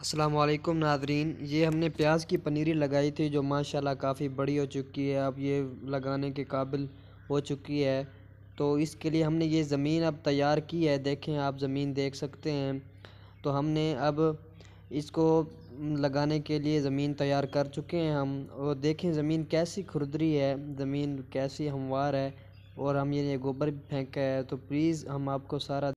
असलम नाजरीन ये हमने प्याज की पनीरी लगाई थी जो माशाल्लाह काफ़ी बड़ी हो चुकी है अब ये लगाने के काबिल हो चुकी है तो इसके लिए हमने ये ज़मीन अब तैयार की है देखें आप ज़मीन देख सकते हैं तो हमने अब इसको लगाने के लिए ज़मीन तैयार कर चुके हैं हम और देखें ज़मीन कैसी खुरदरी है ज़मीन कैसी हमवार है और हम ये गोबर भी फेंका है तो प्लीज़ हम आपको सारा